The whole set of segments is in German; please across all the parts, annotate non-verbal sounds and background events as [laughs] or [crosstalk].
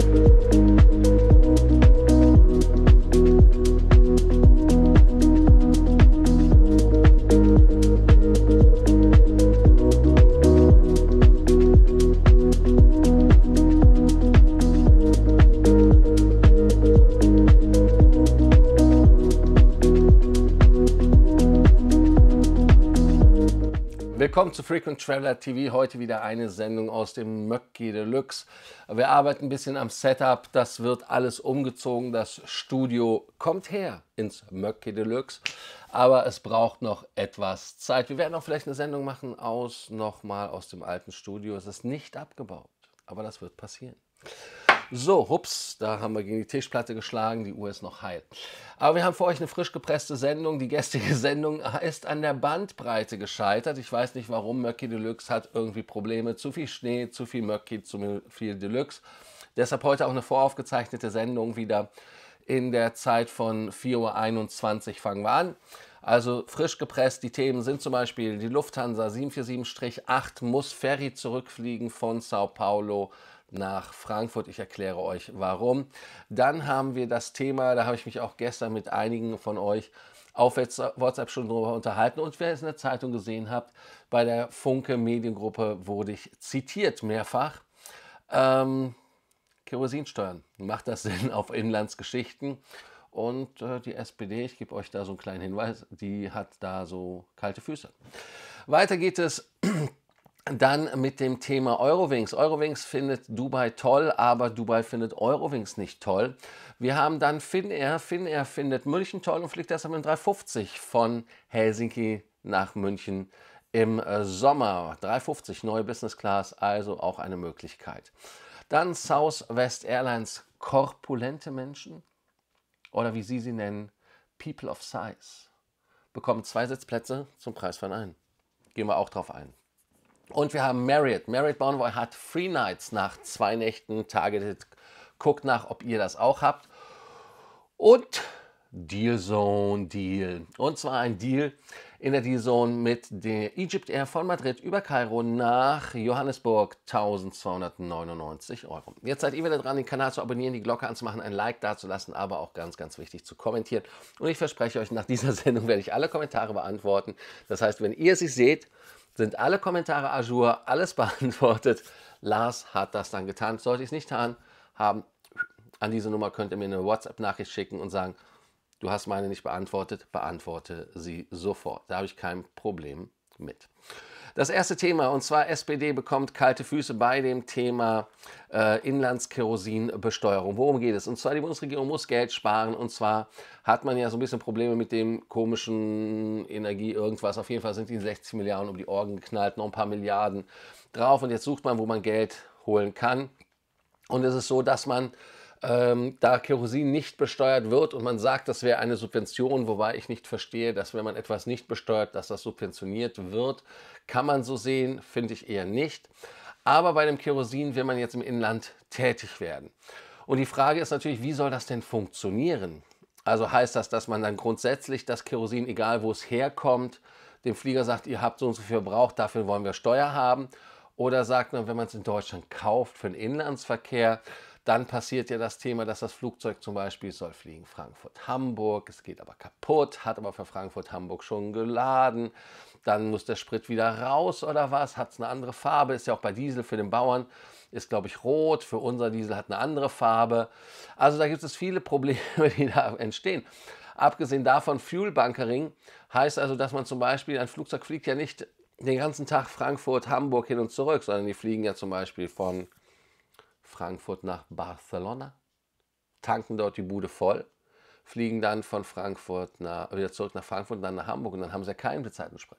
Thank you. willkommen zu Frequent Traveler TV. Heute wieder eine Sendung aus dem Möcki Deluxe. Wir arbeiten ein bisschen am Setup. Das wird alles umgezogen. Das Studio kommt her ins Möcki Deluxe. Aber es braucht noch etwas Zeit. Wir werden auch vielleicht eine Sendung machen aus nochmal aus dem alten Studio. Es ist nicht abgebaut, aber das wird passieren. So, hups, da haben wir gegen die Tischplatte geschlagen, die Uhr ist noch heil. Aber wir haben für euch eine frisch gepresste Sendung. Die gestrige [laughs] Sendung ist an der Bandbreite gescheitert. Ich weiß nicht warum, Möcki Deluxe hat irgendwie Probleme. Zu viel Schnee, zu viel Möcki, zu viel Deluxe. Deshalb heute auch eine voraufgezeichnete Sendung wieder in der Zeit von 4.21 Uhr fangen wir an. Also frisch gepresst, die Themen sind zum Beispiel die Lufthansa 747-8 muss Ferry zurückfliegen von Sao Paulo nach Frankfurt. Ich erkläre euch warum. Dann haben wir das Thema, da habe ich mich auch gestern mit einigen von euch auf WhatsApp schon darüber unterhalten. Und wer es in der Zeitung gesehen habt, bei der Funke Mediengruppe wurde ich zitiert mehrfach. Ähm, Kerosinsteuern, macht das [laughs] Sinn auf Inlandsgeschichten? Und äh, die SPD, ich gebe euch da so einen kleinen Hinweis, die hat da so kalte Füße. Weiter geht es dann mit dem Thema Eurowings. Eurowings findet Dubai toll, aber Dubai findet Eurowings nicht toll. Wir haben dann Finnair. Finnair findet München toll und fliegt deshalb mit 350 von Helsinki nach München im äh, Sommer. 350 neue Business Class, also auch eine Möglichkeit. Dann Southwest Airlines, korpulente Menschen oder wie sie sie nennen, People of Size, bekommen zwei Sitzplätze zum Preis von einem. Gehen wir auch drauf ein. Und wir haben Marriott. Marriott Bonvoy hat Free Nights nach zwei Nächten targeted. Guckt nach, ob ihr das auch habt. Und Deal Zone Deal. Und zwar ein Deal in der Deal Zone mit der Egypt Air von Madrid über Kairo nach Johannesburg 1299 Euro. Jetzt seid ihr wieder dran, den Kanal zu abonnieren, die Glocke anzumachen, ein Like dazulassen, aber auch ganz, ganz wichtig zu kommentieren. Und ich verspreche euch, nach dieser [laughs] Sendung werde ich alle Kommentare beantworten. Das heißt, wenn ihr sie seht, sind alle Kommentare Azure, alles [laughs] beantwortet. Lars hat das dann getan. Sollte ich es nicht getan haben, an diese Nummer könnt ihr mir eine WhatsApp-Nachricht schicken und sagen, du hast meine nicht beantwortet, beantworte sie sofort. Da habe ich kein Problem mit. Das erste Thema, und zwar SPD bekommt kalte Füße bei dem Thema äh, Inlandskerosinbesteuerung. Worum geht es? Und zwar die Bundesregierung muss Geld sparen. Und zwar hat man ja so ein bisschen Probleme mit dem komischen Energie irgendwas. Auf jeden Fall sind die 60 Milliarden um die Ohren geknallt, noch ein paar Milliarden drauf. Und jetzt sucht man, wo man Geld holen kann. Und es ist so, dass man ähm, da Kerosin nicht besteuert wird und man sagt, das wäre eine Subvention, wobei ich nicht verstehe, dass wenn man etwas nicht besteuert, dass das subventioniert wird. Kann man so sehen, finde ich eher nicht. Aber bei dem Kerosin will man jetzt im Inland tätig werden. Und die Frage ist natürlich, wie soll das denn funktionieren? Also heißt das, dass man dann grundsätzlich das Kerosin, egal wo es herkommt, dem Flieger sagt, ihr habt so und so viel Verbrauch, dafür wollen wir Steuer haben. Oder sagt man, wenn man es in Deutschland kauft für den Inlandsverkehr, dann passiert ja das Thema, dass das Flugzeug zum Beispiel soll fliegen Frankfurt-Hamburg, es geht aber kaputt, hat aber für Frankfurt-Hamburg schon geladen, dann muss der Sprit wieder raus oder was, hat es eine andere Farbe, ist ja auch bei Diesel für den Bauern, ist glaube ich rot, für unser Diesel hat eine andere Farbe. Also da gibt es viele [laughs] Probleme, die da entstehen. Abgesehen davon, Fuel-Bunkering heißt also, dass man zum Beispiel, ein Flugzeug fliegt ja nicht den ganzen Tag Frankfurt, Hamburg hin und zurück, sondern die fliegen ja zum Beispiel von Frankfurt nach Barcelona, tanken dort die Bude voll, fliegen dann von Frankfurt nach, wieder zurück nach Frankfurt dann nach Hamburg und dann haben sie ja keinen Bezahltensprit.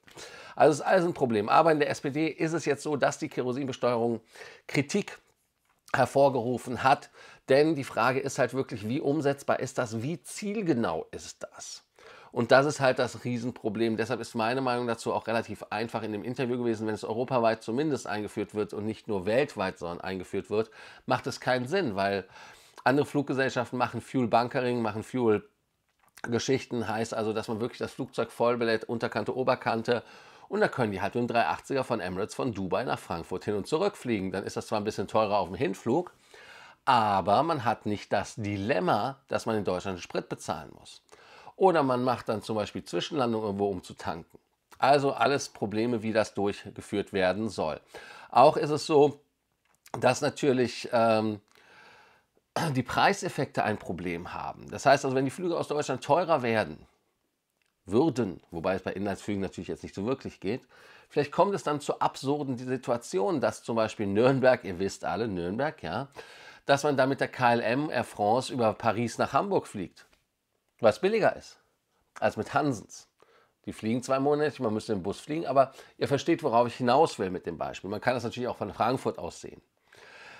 Also ist alles ein Problem. Aber in der SPD ist es jetzt so, dass die Kerosinbesteuerung Kritik hervorgerufen hat. Denn die Frage ist halt wirklich, wie umsetzbar ist das, wie zielgenau ist das? Und das ist halt das Riesenproblem. Deshalb ist meine Meinung dazu auch relativ einfach in dem Interview gewesen. Wenn es europaweit zumindest eingeführt wird und nicht nur weltweit, sondern eingeführt wird, macht es keinen Sinn, weil andere Fluggesellschaften machen Fuel Bunkering, machen Fuel Geschichten, heißt also, dass man wirklich das Flugzeug voll belädt, Unterkante, Oberkante und da können die halt mit dem 380er von Emirates von Dubai nach Frankfurt hin und zurück fliegen. Dann ist das zwar ein bisschen teurer auf dem Hinflug, aber man hat nicht das Dilemma, dass man in Deutschland Sprit bezahlen muss. Oder man macht dann zum Beispiel Zwischenlandung irgendwo, um zu tanken. Also alles Probleme, wie das durchgeführt werden soll. Auch ist es so, dass natürlich ähm, die Preiseffekte ein Problem haben. Das heißt also, wenn die Flüge aus Deutschland teurer werden würden, wobei es bei Inlandsflügen natürlich jetzt nicht so wirklich geht, vielleicht kommt es dann zu absurden Situationen, dass zum Beispiel Nürnberg, ihr wisst alle, Nürnberg, ja, dass man da mit der KLM Air France über Paris nach Hamburg fliegt was billiger ist als mit Hansens. Die fliegen zwei Monate, man müsste im Bus fliegen, aber ihr versteht, worauf ich hinaus will mit dem Beispiel. Man kann das natürlich auch von Frankfurt aus sehen.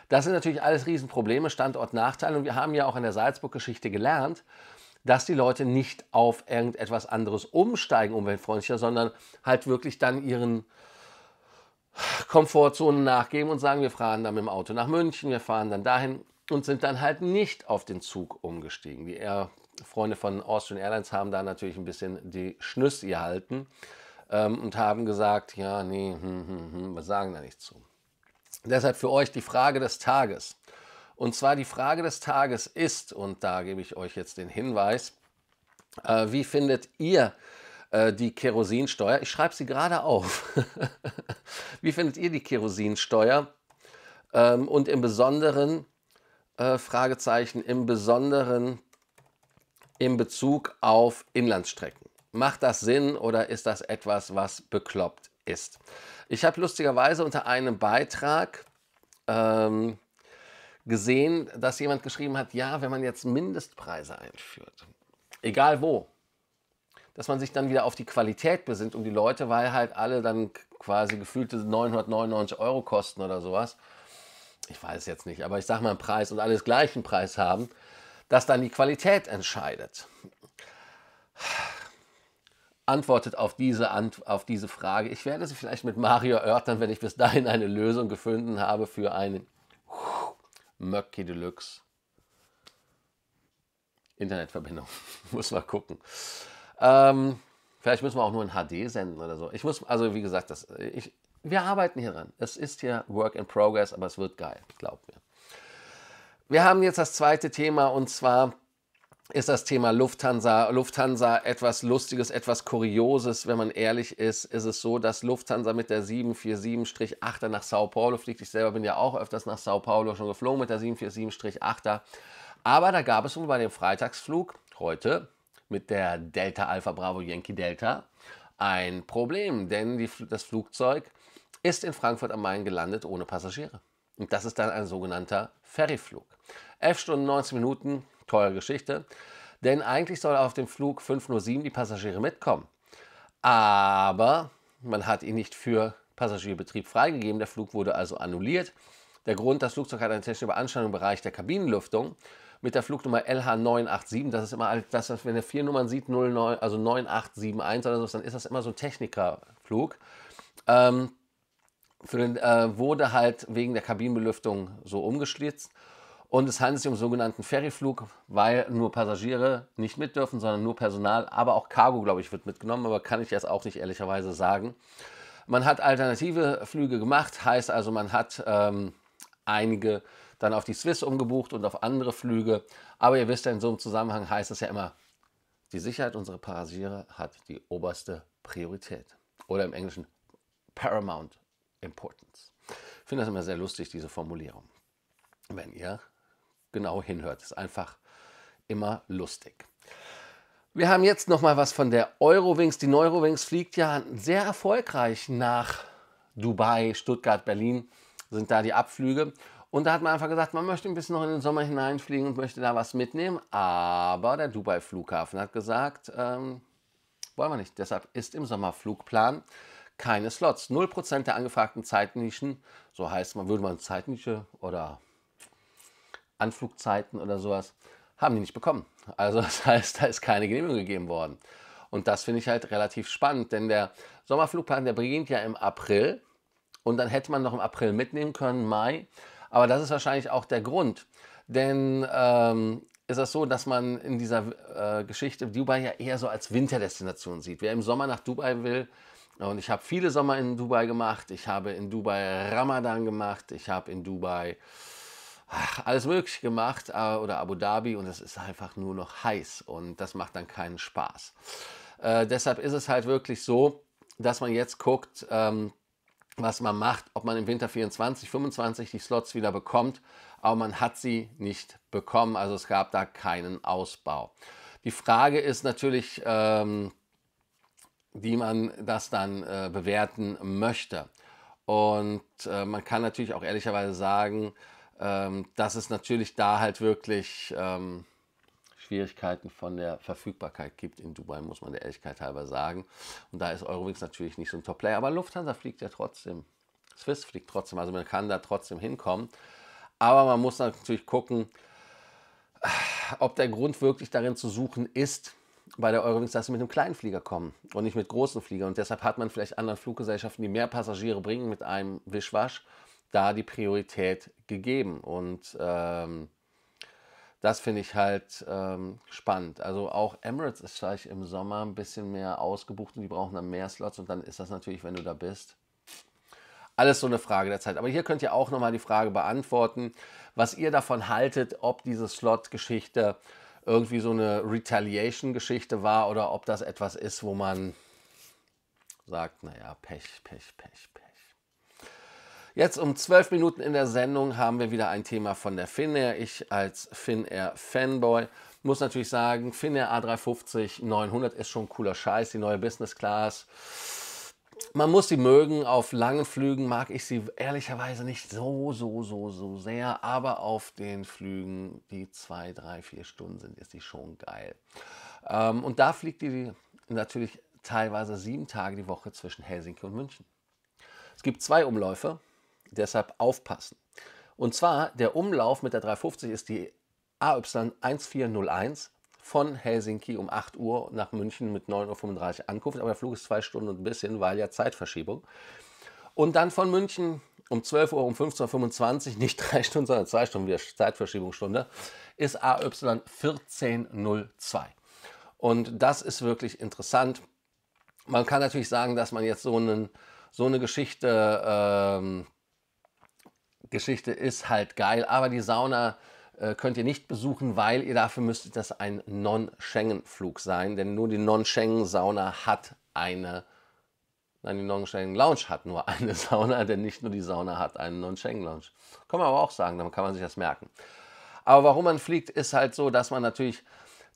Das sind natürlich alles Riesenprobleme, Standortnachteile und wir haben ja auch in der Salzburg-Geschichte gelernt, dass die Leute nicht auf irgendetwas anderes umsteigen, umweltfreundlicher, sondern halt wirklich dann ihren Komfortzonen nachgeben und sagen, wir fahren dann mit dem Auto nach München, wir fahren dann dahin und sind dann halt nicht auf den Zug umgestiegen. Die Air Freunde von Austrian Airlines haben da natürlich ein bisschen die Schnüsse gehalten ähm, und haben gesagt, ja, nee, hm, hm, hm, wir sagen da nichts zu. Deshalb für euch die Frage des Tages. Und zwar die Frage des Tages ist, und da gebe ich euch jetzt den Hinweis, äh, wie findet ihr äh, die Kerosinsteuer? Ich schreibe sie gerade auf. [laughs] wie findet ihr die Kerosinsteuer? Ähm, und im Besonderen, äh, Fragezeichen im Besonderen in Bezug auf Inlandsstrecken. Macht das Sinn oder ist das etwas, was bekloppt ist? Ich habe lustigerweise unter einem Beitrag ähm, gesehen, dass jemand geschrieben hat, ja, wenn man jetzt Mindestpreise einführt, egal wo, dass man sich dann wieder auf die Qualität besinnt und die Leute, weil halt alle dann quasi gefühlte 999 Euro kosten oder sowas ich weiß jetzt nicht, aber ich sage mal einen Preis und alles gleichen Preis haben, dass dann die Qualität entscheidet. Antwortet auf diese, Ant auf diese Frage. Ich werde sie vielleicht mit Mario erörtern, wenn ich bis dahin eine Lösung gefunden habe für einen Möcki Deluxe. Internetverbindung. [laughs] muss mal gucken. Ähm, vielleicht müssen wir auch nur in HD senden oder so. Ich muss, also wie gesagt, das, ich, wir arbeiten hier dran. Es ist hier Work in Progress, aber es wird geil, glaubt mir. Wir haben jetzt das zweite Thema und zwar ist das Thema Lufthansa. Lufthansa etwas Lustiges, etwas Kurioses, wenn man ehrlich ist, ist es so, dass Lufthansa mit der 747-8er nach Sao Paulo fliegt. Ich selber bin ja auch öfters nach Sao Paulo schon geflogen mit der 747-8er. Aber da gab es wohl bei dem Freitagsflug heute mit der Delta Alpha Bravo Yankee Delta ein Problem, denn die, das Flugzeug ist in Frankfurt am Main gelandet ohne Passagiere. Und das ist dann ein sogenannter Ferryflug. 11 Stunden 19 Minuten, teure Geschichte, denn eigentlich soll auf dem Flug 507 die Passagiere mitkommen. Aber man hat ihn nicht für Passagierbetrieb freigegeben, der Flug wurde also annulliert. Der Grund, das Flugzeug hat eine technische Beanstandung im Bereich der Kabinenlüftung mit der Flugnummer LH987, das ist immer das, was wenn er vier Nummern sieht, 09, also 9871 oder so, dann ist das immer so ein Technikerflug. Ähm, den, äh, wurde halt wegen der Kabinenbelüftung so umgeschlitzt. Und es handelt sich um sogenannten Ferryflug, weil nur Passagiere nicht mit dürfen, sondern nur Personal, aber auch Cargo, glaube ich, wird mitgenommen, aber kann ich jetzt auch nicht ehrlicherweise sagen. Man hat alternative Flüge gemacht, heißt also, man hat ähm, einige dann auf die Swiss umgebucht und auf andere Flüge. Aber ihr wisst ja, in so einem Zusammenhang heißt es ja immer, die Sicherheit unserer Passagiere hat die oberste Priorität. Oder im Englischen Paramount importance. Ich finde das immer sehr lustig, diese Formulierung. Wenn ihr genau hinhört, ist einfach immer lustig. Wir haben jetzt noch mal was von der Eurowings. Die Eurowings fliegt ja sehr erfolgreich nach Dubai, Stuttgart, Berlin sind da die Abflüge. Und da hat man einfach gesagt, man möchte ein bisschen noch in den Sommer hineinfliegen und möchte da was mitnehmen. Aber der Dubai-Flughafen hat gesagt, ähm, wollen wir nicht. Deshalb ist im Sommer Flugplan keine Slots. 0% der angefragten Zeitnischen, so heißt man, würde man Zeitnische oder Anflugzeiten oder sowas, haben die nicht bekommen. Also [laughs] das heißt, da ist keine Genehmigung gegeben worden. Und das finde ich halt relativ spannend, denn der Sommerflugplan, der beginnt ja im April und dann hätte man noch im April mitnehmen können, Mai. Aber das ist wahrscheinlich auch der Grund, denn ähm, ist es so, dass man in dieser äh, Geschichte Dubai ja eher so als Winterdestination sieht. Wer im Sommer nach Dubai will, und ich habe viele Sommer in Dubai gemacht. Ich habe in Dubai Ramadan gemacht. Ich habe in Dubai alles möglich gemacht äh, oder Abu Dhabi und es ist einfach nur noch heiß und das macht dann keinen Spaß. Äh, deshalb ist es halt wirklich so, dass man jetzt guckt, ähm, was man macht, ob man im Winter 24, 25 die Slots wieder bekommt, aber man hat sie nicht bekommen, also es gab da keinen Ausbau. Die Frage ist natürlich, ähm, wie man das dann äh, bewerten möchte. Und äh, man kann natürlich auch ehrlicherweise sagen, ähm, dass es natürlich da halt wirklich ähm, Schwierigkeiten von der Verfügbarkeit gibt in Dubai, muss man der Ehrlichkeit halber sagen. Und da ist Eurowings natürlich nicht so ein Top-Player. Aber Lufthansa fliegt ja trotzdem. Swiss fliegt trotzdem. Also man kann da trotzdem hinkommen. Aber man muss natürlich gucken, ob der Grund wirklich darin zu suchen ist, bei der Eurowings, dass sie mit einem kleinen Flieger kommen und nicht mit großen Fliegern. Und deshalb hat man vielleicht anderen Fluggesellschaften, die mehr Passagiere bringen, mit einem Wischwasch da die Priorität gegeben. Und ähm, das finde ich halt ähm, spannend. Also auch Emirates ist vielleicht im Sommer ein bisschen mehr ausgebucht und die brauchen dann mehr Slots. Und dann ist das natürlich, wenn du da bist, alles so eine Frage der Zeit. Aber hier könnt ihr auch nochmal die Frage beantworten, was ihr davon haltet, ob diese Slot-Geschichte irgendwie so eine Retaliation-Geschichte war oder ob das etwas ist, wo man sagt, naja, Pech, Pech, Pech, Pech. Jetzt um zwölf Minuten in der Sendung haben wir wieder ein Thema von der Finnair. Ich als Finnair-Fanboy muss natürlich sagen, Finnair A350 900 ist schon cooler Scheiß, die neue Business Class man muss sie mögen. Auf langen Flügen mag ich sie ehrlicherweise nicht so, so, so, so sehr. Aber auf den Flügen, die zwei, drei, vier Stunden sind, ist die schon geil. Ähm, und da fliegt die natürlich teilweise sieben Tage die Woche zwischen Helsinki und München. Es gibt zwei Umläufe, deshalb aufpassen. Und zwar der Umlauf mit der 350 ist die AY1401 von Helsinki um 8 Uhr nach München mit 9.35 Uhr Ankunft. Aber der Flug ist zwei Stunden und ein bisschen, weil ja Zeitverschiebung. Und dann von München um 12 Uhr, um 15.25 Uhr, nicht drei Stunden, sondern zwei Stunden, wieder Zeitverschiebungsstunde, ist AY 1402. Und das ist wirklich interessant. Man kann natürlich sagen, dass man jetzt so, einen, so eine Geschichte, ähm, Geschichte ist halt geil, aber die Sauna äh, könnt ihr nicht besuchen, weil ihr dafür müsstet das ein Non-Schengen-Flug sein, denn nur die Non-Schengen-Sauna hat eine, nein, die Non-Schengen-Lounge hat nur eine [laughs] Sauna, denn nicht nur die Sauna hat einen Non-Schengen-Lounge. Kann man aber auch sagen, dann kann man sich das merken. Aber warum man fliegt, ist halt so, dass man natürlich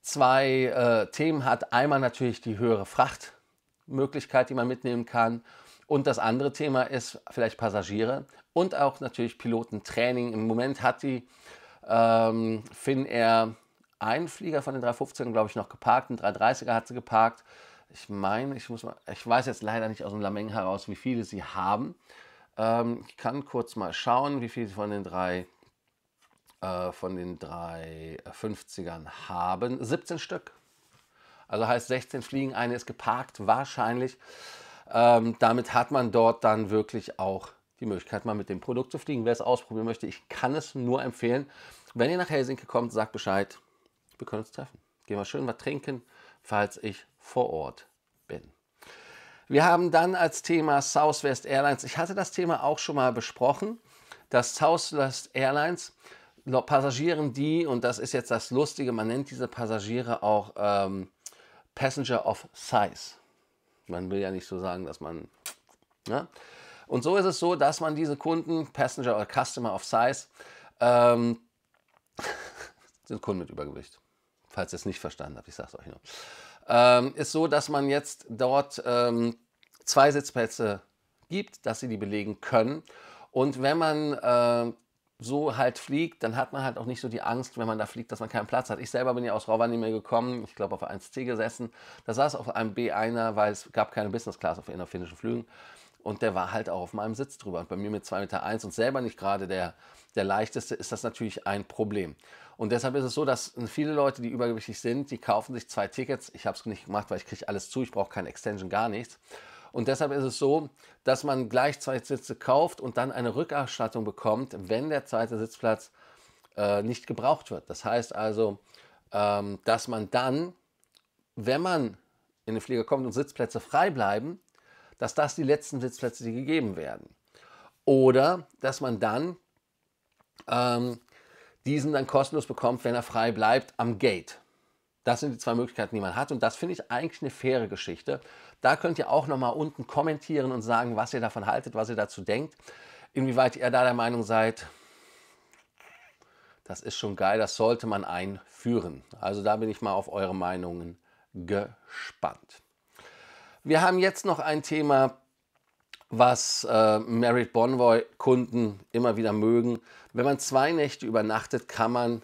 zwei äh, Themen hat. Einmal natürlich die höhere Frachtmöglichkeit, die man mitnehmen kann. Und das andere Thema ist vielleicht Passagiere und auch natürlich Pilotentraining. Im Moment hat die ähm, Finnair, ein Flieger von den 315, glaube ich, noch geparkt. Ein 330er hat sie geparkt. Ich meine, ich muss mal, ich weiß jetzt leider nicht aus dem Lameng heraus, wie viele sie haben. Ähm, ich kann kurz mal schauen, wie viele von den drei äh, von den drei 50ern haben. 17 Stück. Also heißt 16 fliegen, eine ist geparkt, wahrscheinlich. Ähm, damit hat man dort dann wirklich auch die Möglichkeit, mal mit dem Produkt zu fliegen. Wer es ausprobieren möchte, ich kann es nur empfehlen. Wenn ihr nach Helsinki kommt, sagt Bescheid. Wir können uns treffen. Gehen wir schön was trinken, falls ich vor Ort bin. Wir haben dann als Thema Southwest Airlines, ich hatte das Thema auch schon mal besprochen, dass Southwest Airlines Passagieren, die, und das ist jetzt das Lustige, man nennt diese Passagiere auch ähm, Passenger of Size. Man will ja nicht so sagen, dass man. Ne? Und so ist es so, dass man diese Kunden, Passenger oder Customer of Size, ähm, [laughs] sind Kunden mit Übergewicht. Falls ihr es nicht verstanden habt, ich sage es euch nur. Ähm, ist so, dass man jetzt dort ähm, zwei Sitzplätze gibt, dass sie die belegen können. Und wenn man äh, so halt fliegt, dann hat man halt auch nicht so die Angst, wenn man da fliegt, dass man keinen Platz hat. Ich selber bin ja aus Rovaniemi gekommen, ich glaube auf 1C gesessen. Da saß auf einem B einer, weil es gab keine Business Class auf innerfinnischen Flügen. Und der war halt auch auf meinem Sitz drüber. Und bei mir mit 2,1 Meter eins und selber nicht gerade der, der leichteste, ist das natürlich ein Problem. Und deshalb ist es so, dass viele Leute, die übergewichtig sind, die kaufen sich zwei Tickets. Ich habe es nicht gemacht, weil ich kriege alles zu. Ich brauche keine Extension, gar nichts. Und deshalb ist es so, dass man gleich zwei Sitze kauft und dann eine Rückerstattung bekommt, wenn der zweite Sitzplatz äh, nicht gebraucht wird. Das heißt also, ähm, dass man dann, wenn man in den Flieger kommt und Sitzplätze frei bleiben, dass das die letzten Sitzplätze, die gegeben werden. Oder dass man dann ähm, diesen dann kostenlos bekommt, wenn er frei bleibt am Gate. Das sind die zwei Möglichkeiten, die man hat und das finde ich eigentlich eine faire Geschichte. Da könnt ihr auch nochmal unten kommentieren und sagen, was ihr davon haltet, was ihr dazu denkt, inwieweit ihr da der Meinung seid, das ist schon geil, das sollte man einführen. Also da bin ich mal auf eure Meinungen gespannt. Wir haben jetzt noch ein Thema, was äh, Married Bonvoy Kunden immer wieder mögen. Wenn man zwei Nächte übernachtet, kann man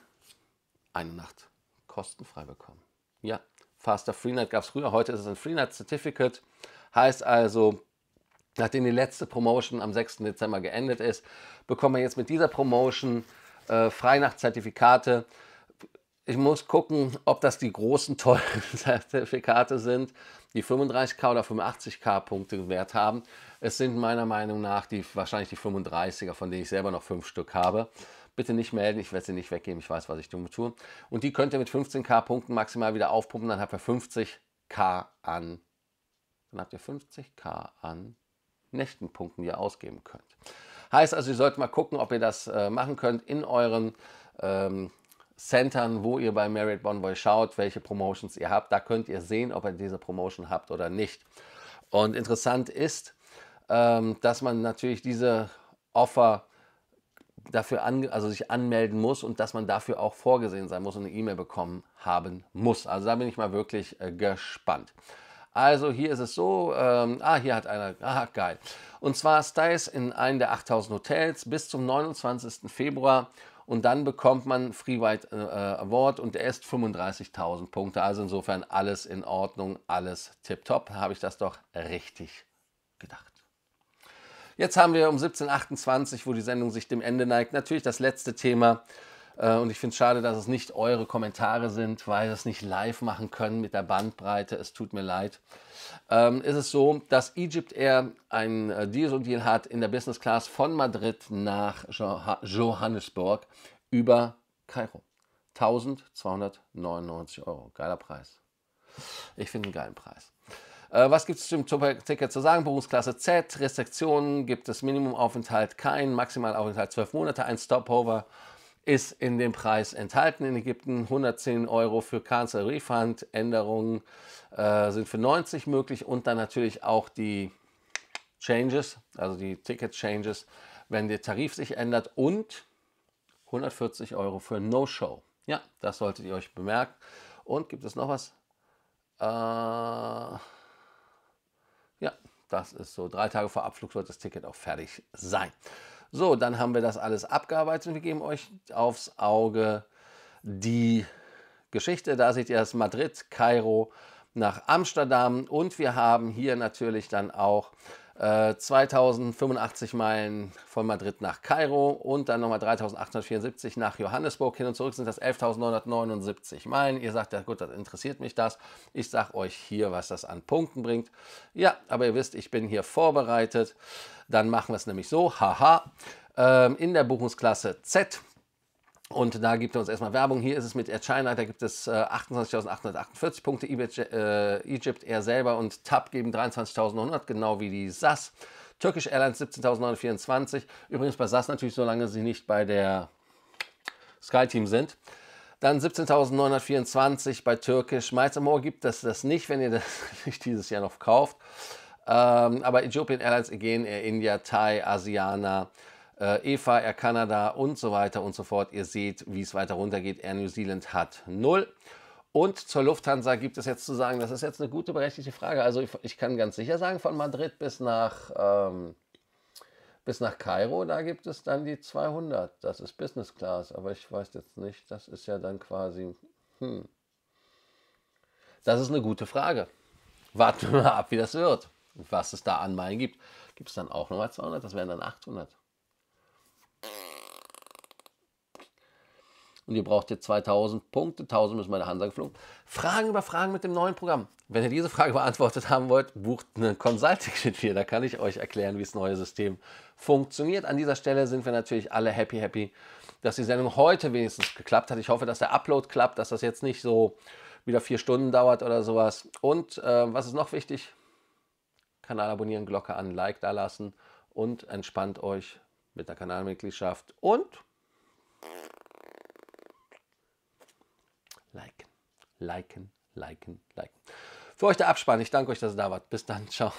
eine Nacht kostenfrei bekommen. Ja, Faster Freenight gab es früher, heute ist es ein Freenight Certificate. Heißt also, nachdem die letzte Promotion am 6. Dezember geendet ist, bekommen wir jetzt mit dieser Promotion äh, Freinacht-Zertifikate ich muss gucken, ob das die großen teuren [laughs] Zertifikate sind, die 35k oder 85k Punkte wert haben. Es sind meiner Meinung nach die, wahrscheinlich die 35er, von denen ich selber noch fünf Stück habe. Bitte nicht melden, ich werde sie nicht weggeben, ich weiß, was ich tue. Und die könnt ihr mit 15k Punkten maximal wieder aufpumpen, dann habt ihr 50k an. Dann habt ihr 50k an nächten Punkten, die ihr ausgeben könnt. Heißt also, ihr sollt mal gucken, ob ihr das äh, machen könnt in euren ähm, centern, wo ihr bei Married Bonvoy schaut, welche Promotions ihr habt. Da könnt ihr sehen, ob ihr diese Promotion habt oder nicht. Und interessant ist, ähm, dass man natürlich diese Offer dafür an, also sich anmelden muss und dass man dafür auch vorgesehen sein muss und eine E-Mail bekommen haben muss. Also da bin ich mal wirklich äh, gespannt. Also hier ist es so, ähm, ah, hier hat einer, ah, geil. Und zwar Styles in einem der 8000 Hotels bis zum 29. Februar und dann bekommt man Freewide äh, äh, Award und der ist 35.000 Punkte. Also insofern alles in Ordnung, alles tipptopp. Habe ich das doch richtig gedacht. Jetzt haben wir um 17.28 wo die Sendung sich dem Ende neigt, natürlich das letzte Thema äh, und ich finde es schade, dass es nicht eure Kommentare sind, weil wir es nicht live machen können mit der Bandbreite. Es tut mir leid. Ähm, ist es so, dass Egypt Air ein äh, Deal einen Deal hat in der Business Class von Madrid nach Johannesburg über Kairo. 1299 Euro. Geiler Preis. Ich finde einen geilen Preis. Äh, was gibt es zum Ticket zu sagen? Berufsklasse Z, Restriktionen gibt es Minimumaufenthalt kein, Maximalaufenthalt zwölf Monate, ein Stopover ist in dem Preis enthalten. In Ägypten 110 Euro für Cancel Refund. Änderungen äh, sind für 90 möglich und dann natürlich auch die Changes, also die Ticket Changes, wenn der Tarif sich ändert und 140 Euro für No-Show. Ja, das solltet ihr euch bemerken. Und gibt es noch was? Äh, ja, das ist so. Drei Tage vor Abflug sollte das Ticket auch fertig sein. So, dann haben wir das alles abgearbeitet und wir geben euch aufs Auge die Geschichte. Da seht ihr das Madrid, Kairo, nach Amsterdam und wir haben hier natürlich dann auch 2085 äh, Meilen von Madrid nach Kairo und dann nochmal 3874 nach Johannesburg hin und zurück sind das 11.979 Meilen. Ihr sagt ja gut, das interessiert mich das. Ich sage euch hier, was das an Punkten bringt. Ja, aber ihr wisst, ich bin hier vorbereitet. Dann machen wir es nämlich so, haha, ähm, in der Buchungsklasse Z und da gibt er uns erstmal Werbung. Hier ist es mit Air China, da gibt es äh, 28.848 Punkte. Äh, Egypt, Air selber und TAP geben 23.900, genau wie die SAS. Turkish Airlines 17.924. Übrigens bei SAS natürlich, solange sie nicht bei der Skyteam sind. Dann 17.924 bei Türkisch. Meistermoor gibt es das nicht, wenn ihr das [laughs] nicht dieses Jahr noch kauft. Ähm, aber Ethiopian Airlines, Aegean Air India, Thai, Asiana, äh, EFA, Air Canada und so weiter und so fort. Ihr seht, wie es weiter runtergeht. Air New Zealand hat null. Und zur Lufthansa gibt es jetzt zu sagen, das ist jetzt eine gute, berechtigte Frage. Also ich, ich kann ganz sicher sagen, von Madrid bis nach, ähm, bis nach Kairo, da gibt es dann die 200. Das ist Business Class, aber ich weiß jetzt nicht, das ist ja dann quasi, hm. Das ist eine gute Frage. Warten wir mal ab, wie das wird. was es da an Meilen gibt. Gibt es dann auch nochmal 200? Das wären dann 800. und ihr braucht jetzt 2000 Punkte, 1000 ist meine Hansa geflogen. Fragen über Fragen mit dem neuen Programm. Wenn ihr diese Frage beantwortet haben wollt, bucht eine Consulting mit mir. Da kann ich euch erklären, wie das neue System funktioniert. An dieser Stelle sind wir natürlich alle happy, happy, dass die Sendung heute wenigstens geklappt hat. Ich hoffe, dass der Upload klappt, dass das jetzt nicht so wieder vier Stunden dauert oder sowas. Und äh, was ist noch wichtig? Kanal abonnieren, Glocke an, Like da lassen und entspannt euch mit der Kanalmitgliedschaft und liken, liken, liken. Für euch der Abspann. Ich danke euch, dass ihr da wart. Bis dann. Ciao.